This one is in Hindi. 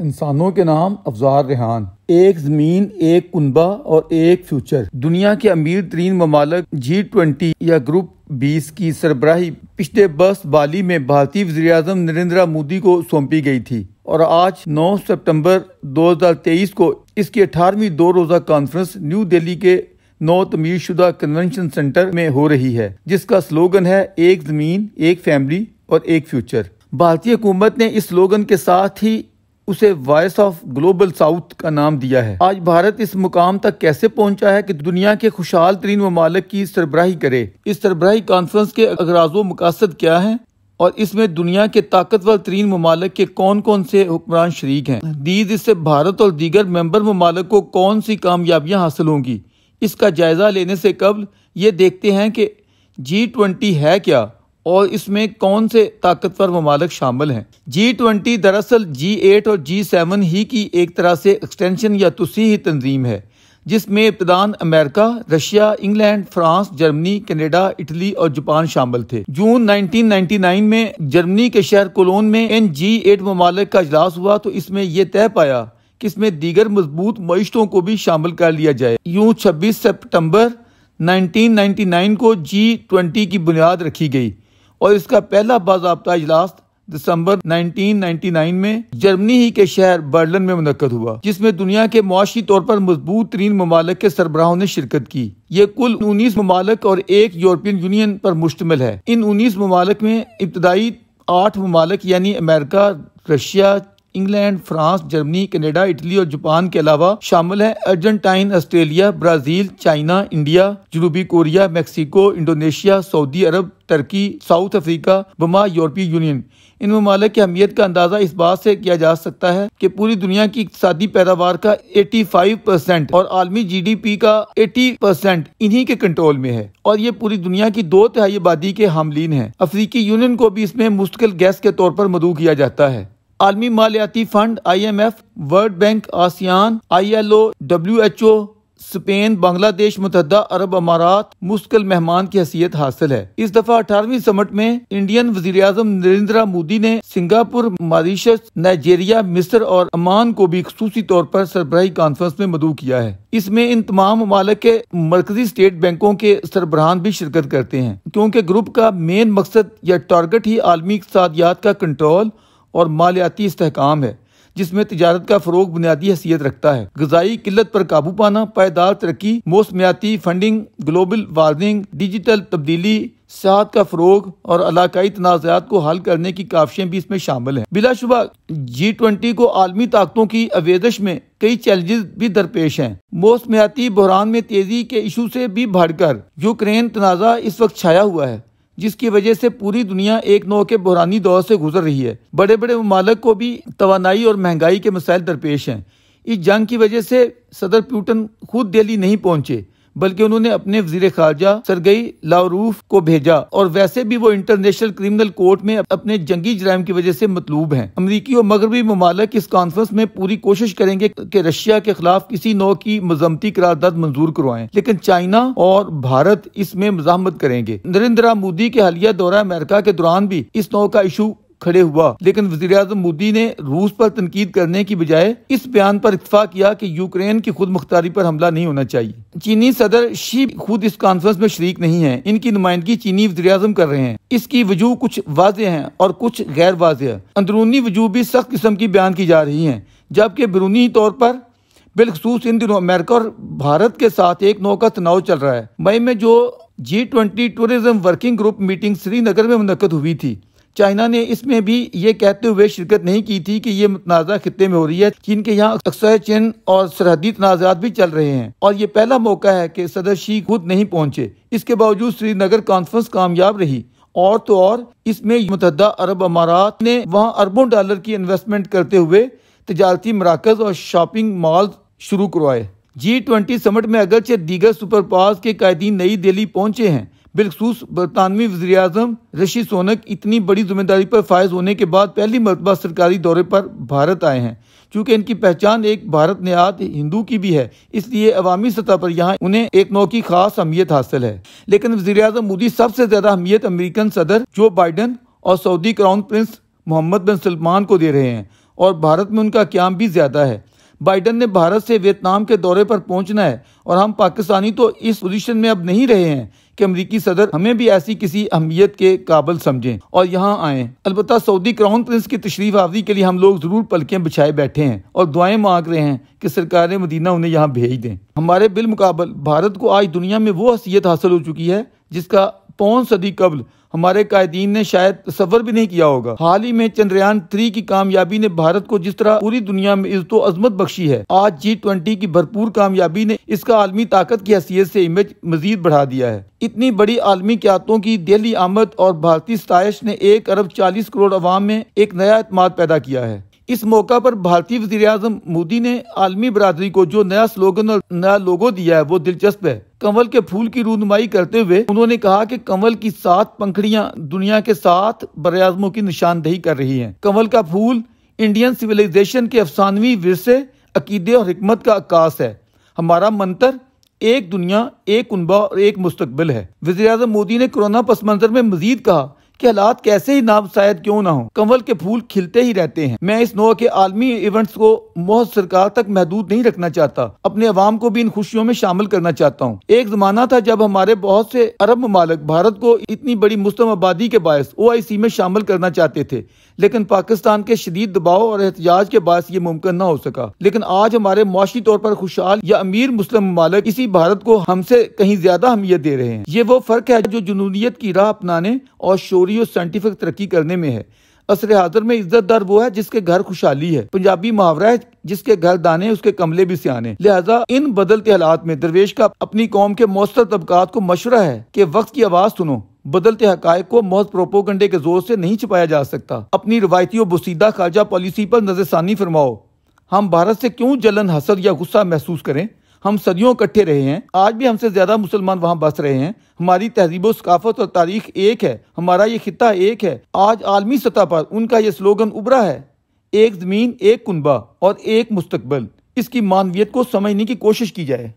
इंसानों के नाम अफजार रेहान एक जमीन एक कुनबा और एक फ्यूचर दुनिया के अमीर तरीन ममालक जी ट्वेंटी या ग्रुप बीस की सरबराही पिछले बस बाली में भारतीय वजी अजम नरेंद्र मोदी को सौंपी गई थी और आज 9 सितंबर 2023 को इसकी अठारहवीं दो रोजा कॉन्फ्रेंस न्यू दिल्ली के नौ तमीर शुदा कन्वेंशन सेंटर में हो रही है जिसका स्लोगन है एक जमीन एक फैमिली और एक फ्यूचर भारतीय हुकूमत ने इस स्लोगन के साथ ही उसे वॉइस ऑफ ग्लोबल साउथ का नाम दिया है आज भारत इस मुकाम तक कैसे पहुंचा है कि दुनिया के खुशहाल तरीन ममालक की सरबराही करे इस सरबराही कॉन्फ्रेंस के अगराजो मकासद क्या है और इसमें दुनिया के ताकतवर तरीन ममालक के कौन कौन से हुक्मरान शरीक हैं दीद इससे भारत और दीगर मेंबर ममालक को कौन सी कामयाबियां हासिल होंगी इसका जायजा लेने से कबल ये देखते हैं कि जी ट्वेंटी है क्या और इसमें कौन से ताकतवर ममालक शामिल हैं जी ट्वेंटी दरअसल जी एट और जी सेवन ही की एक तरह से एक्सटेंशन या तुसी ही तंजीम है जिसमें इब्तदान America Russia England France Germany Canada Italy और जापान शामिल थे जून 1999 में जर्मनी के शहर कोलोन में इन जी एट ममालक का अजलास हुआ तो इसमें यह तय पाया कि इसमें दीगर मजबूत मीशतों को भी शामिल कर लिया जाए यूं छब्बीस सितंबर 1999 को जी ट्वेंटी की बुनियाद रखी गई और इसका पहला बाबा इजलास दिसंबर 1999 में जर्मनी ही के शहर बर्लिन में मुनद हुआ जिसमें दुनिया के मुआशी तौर पर मजबूत तरीन ममालक के सरबराहों ने शिरकत की ये कुल उन्नीस ममालक और एक यूरोपियन यूनियन पर मुश्तमिल है इन उन्नीस ममालक में इब्तदाई आठ ममालक यानी America Russia England France Germany Canada Italy और जापान के अलावा शामिल है Argentine Australia Brazil China India जनूबी Korea Mexico Indonesia Saudi Arab Turkey South Africa बमा यूरोपीय यूनियन इन ममालिक की अहमियत का अंदाजा इस बात से किया जा सकता है कि पूरी दुनिया की इकतदी पैदावार का 85 परसेंट और आलमी जीडीपी का 80 परसेंट इन्हीं के कंट्रोल में है और ये पूरी दुनिया की दो तिहाई आबादी के हामलीन है अफ्रीकी यूनियन को भी इसमें मुस्तकिल गैस के तौर पर मदू किया जाता है आलमी मालियाती fund I M F world bank ASEAN I L O W H O Spain Bangladesh मुतहदा अरब अमारात मुस्किल मेहमान की हैसियत हासिल है इस दफा अठारहवीं समट में इंडियन वजीर अजम नरेंद्र मोदी ने सिंगापुर मारिशस नाइजेरिया मिस्र और अमान को भी खसूसी तौर पर सरबराही कॉन्फ्रेंस में मदू किया है इसमें इन तमाम ममालक के मरकजी स्टेट बैंकों के सरबराहान भी शिरकत करते हैं क्योंकि ग्रुप का मेन मकसद या टारगेट ही आलमी इकतदियात का कंट्रोल और मालियाती इस्तेकाम है जिसमें तजारत का फ़रोग बुनियादी हैसियत रखता है गजाई किल्लत पर काबू पाना पायदार तरक्की मौसमियाती फंडिंग ग्लोबल वार्मिंग डिजिटल तब्दीली सेहत का फ़रोग और इलाकई तनाज़ात को हल करने की काविशें भी इसमें शामिल हैं बिलाशुबा जी ट्वेंटी को आलमी ताकतों की आवेदश में कई चैलेंजेस भी दरपेश हैं मौसमियाती बहरान में तेज़ी के इशू से भी बढ़कर यूक्रेन तनाज़ा इस वक्त छाया हुआ है जिसकी वजह से पूरी दुनिया एक नौ के बहरानी दौर से गुजर रही है बड़े बड़े ममालक को भी तोानाई और महंगाई के मसाइल दरपेश हैं इस जंग की वजह से सदर प्यूटन खुद दिल्ली नहीं पहुंचे बल्कि उन्होंने अपने वजीर खारजा सरगई लारूफ को भेजा और वैसे भी वो इंटरनेशनल क्रिमिनल कोर्ट में अपने जंगी जराम की वजह से मतलूब हैं अमरीकी और मगरबी ममालक इस कॉन्फ्रेंस में पूरी कोशिश करेंगे कि रशिया के खिलाफ किसी नौ की मजम्मती करारदाद मंजूर करवाएं लेकिन चाइना और भारत इसमें मजामत करेंगे नरेंद्र मोदी के हालिया दौरा अमेरिका के दौरान भी इस नौ का इशू खड़े हुआ लेकिन वजीर अजम मोदी ने रूस पर तनकीद करने की बजाय इस बयान पर इतफा किया कि यूक्रेन की खुद मुख्तारी पर हमला नहीं होना चाहिए चीनी सदर शी खुद इस कॉन्फ्रेंस में शरीक नहीं है इनकी नुमाइंदगी चीनी वजी कर रहे हैं इसकी वजूह कुछ वाज है और कुछ गैर वाज अंदरूनी वजूह भी सख्त किस्म की बयान की जा रही है जबकि बिरूनी तौर पर बिलखसूस इन दिनों अमेरिका और भारत के साथ एक नौ का तनाव चल रहा है मई में जो G twenty tourism working group meeting Srinagar में मुनद हुई थी चाइना ने इसमें भी ये कहते हुए शिरकत नहीं की थी कि ये मुतनाज़ा खत्े में हो रही है चीन के यहाँ अक्सर चिन्ह और सरहदी तनाजात भी चल रहे हैं और ये पहला मौका है कि सदर शी खुद नहीं पहुंचे इसके बावजूद श्रीनगर कॉन्फ्रेंस कामयाब रही और तो और इसमें मुतहद अरब अमारात ने वहाँ अरबों डॉलर की इन्वेस्टमेंट करते हुए तजारती मराकज और शॉपिंग मॉल शुरू करवाए जी ट्वेंटी समट में अगरचे दीगर सुपर पास के कायदीन नई दिल्ली पहुंचे हैं बिलखसूस बरतानवी वजी अजम ऋषि सोनक इतनी बड़ी जिम्मेदारी पर फायज होने के बाद पहली मरतबा सरकारी दौरे पर भारत आए हैं चूँकि इनकी पहचान एक भारत नयात हिंदू की भी है इसलिए अवामी सतह पर यहाँ उन्हें एक नौ की खास अहमियत हासिल है लेकिन वजी अजम मोदी सबसे ज्यादा अहमियत अमरीकन सदर जो बाइडन और Saudi crown prince Mohammed bin Salman को दे रहे हैं और भारत में उनका क्याम भी ज्यादा है बाइडन ने भारत से वियतनाम के दौरे पर पहुंचना है और हम पाकिस्तानी तो इस पोजीशन में अब नहीं रहे हैं कि अमरीकी सदर हमें भी ऐसी किसी अहमियत के काबल समझें और यहाँ आए अलबत् सऊदी क्राउन प्रिंस की तशरीफ आवरी के लिए हम लोग जरूर पलकें बिछाए बैठे हैं और दुआएं मांग रहे हैं कि सरकार मदीना उन्हें यहाँ भेज दें हमारे बिल मुकाबल भारत को आज दुनिया में वो हसीियत हासिल हो चुकी है जिसका पौन सदी कबल हमारे कायदीन ने शायद तस्वर भी नहीं किया होगा हाल ही में चंद्रयान थ्री की कामयाबी ने भारत को जिस तरह पूरी दुनिया में इज्जत अजमत बख्शी है आज जी ट्वेंटी की भरपूर कामयाबी ने इसका आलमी ताकत की हैसियत से इमेज मजीद बढ़ा दिया है इतनी बड़ी आलमी क्यातों की दिल्ली आमद और भारतीय स्ताइश ने एक अरब चालीस करोड़ अवाम में एक नया अतमाद पैदा किया है इस मौका पर भारतीय वजीर अजम मोदी ने आलमी बरादरी को जो नया स्लोगन और नया लोगो दिया है वो दिलचस्प है कंवल के फूल की रूनुमाई करते हुए उन्होंने कहा कि कंवल की सात पंखड़ियां दुनिया के सात बरआजमों की निशानदेही कर रही हैं। कंवल का फूल इंडियन सिविलाइजेशन के अफसानवी विरसे अकीदे और हमत का अक्काश है हमारा मंत्र एक दुनिया एक कुनबा और एक मुस्तबिल है वजी अजम मोदी ने कोरोना पस मंजर में मजीद कहा कि हालात कैसे ही नामसायद क्यों ना हो कंवल के फूल खिलते ही रहते हैं मैं इस नो के आलमी इवेंट्स को मोहत सरकार तक महदूद नहीं रखना चाहता अपने अवाम को भी इन खुशियों में शामिल करना चाहता हूँ एक जमाना था जब हमारे बहुत से अरब ममालक भारत को इतनी बड़ी मुस्लिम आबादी के बायस ओ आई सी में शामिल करना चाहते थे लेकिन पाकिस्तान के शदीद दबाव और एहतजाज के बायस ये मुमकिन न हो सका लेकिन आज हमारे मुआशी तौर पर खुशहाल या अमीर मुस्लिम ममालक इसी भारत को हमसे कहीं ज्यादा अहमियत दे रहे हैं ये वो फर्क है जो जुनूनीत की राह अपनाने और शोर बतौरी और साइंटिफिक तरक्की करने में है असर हाजर में इज्जतदार वो है जिसके घर खुशहाली है पंजाबी मुहावरा है जिसके घर दाने उसके कमले भी सियाने लिहाजा इन बदलते हालात में दरवेश का अपनी कौम के मौसर तबकात को मशुरा है कि वक्त की आवाज़ सुनो बदलते हक को महज प्रोपोगंडे के जोर से नहीं छिपाया जा सकता अपनी रवायती और बसीदा खारजा पॉलिसी पर नजरसानी फरमाओ हम भारत से क्यों जलन हसर या गुस्सा महसूस करें हम सदियों इकट्ठे रहे हैं आज भी हमसे ज्यादा मुसलमान वहाँ बस रहे हैं हमारी तहजीब सकाफत और तारीख एक है हमारा ये खिता एक है आज आलमी सतह पर उनका ये स्लोगन उभरा है एक जमीन एक कुनबा और एक मुस्तकबल इसकी मानवीय को समझने की कोशिश की जाए